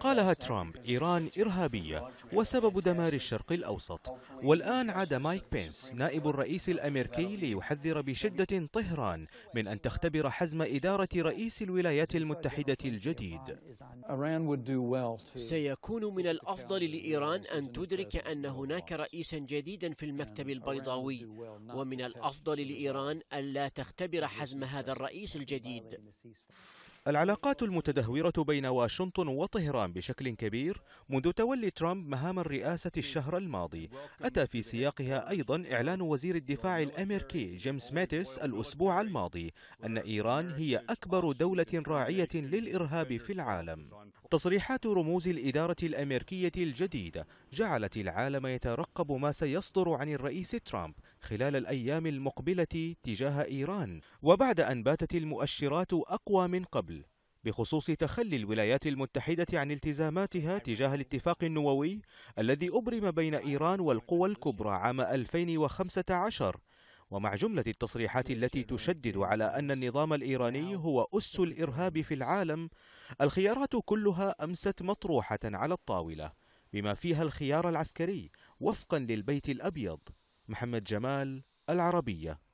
قالها ترامب إيران إرهابية وسبب دمار الشرق الأوسط والآن عاد مايك بينس نائب الرئيس الأمريكي ليحذر بشدة طهران من أن تختبر حزم إدارة رئيس الولايات المتحدة الجديد سيكون من الأفضل لإيران أن تدرك أن هناك رئيسا جديدا في المكتب البيضاوي ومن الأفضل لإيران ألا تختبر حزم هذا الرئيس الجديد العلاقات المتدهورة بين واشنطن وطهران بشكل كبير منذ تولي ترامب مهام الرئاسة الشهر الماضي أتى في سياقها أيضا إعلان وزير الدفاع الأمريكي جيمس ماتيس الأسبوع الماضي أن إيران هي أكبر دولة راعية للإرهاب في العالم تصريحات رموز الإدارة الأمريكية الجديدة جعلت العالم يترقب ما سيصدر عن الرئيس ترامب خلال الأيام المقبلة تجاه إيران وبعد أن باتت المؤشرات أقوى من قبل بخصوص تخلي الولايات المتحدة عن التزاماتها تجاه الاتفاق النووي الذي أبرم بين إيران والقوى الكبرى عام 2015 ومع جملة التصريحات التي تشدد على أن النظام الإيراني هو أس الإرهاب في العالم الخيارات كلها أمست مطروحة على الطاولة بما فيها الخيار العسكري وفقا للبيت الأبيض محمد جمال العربية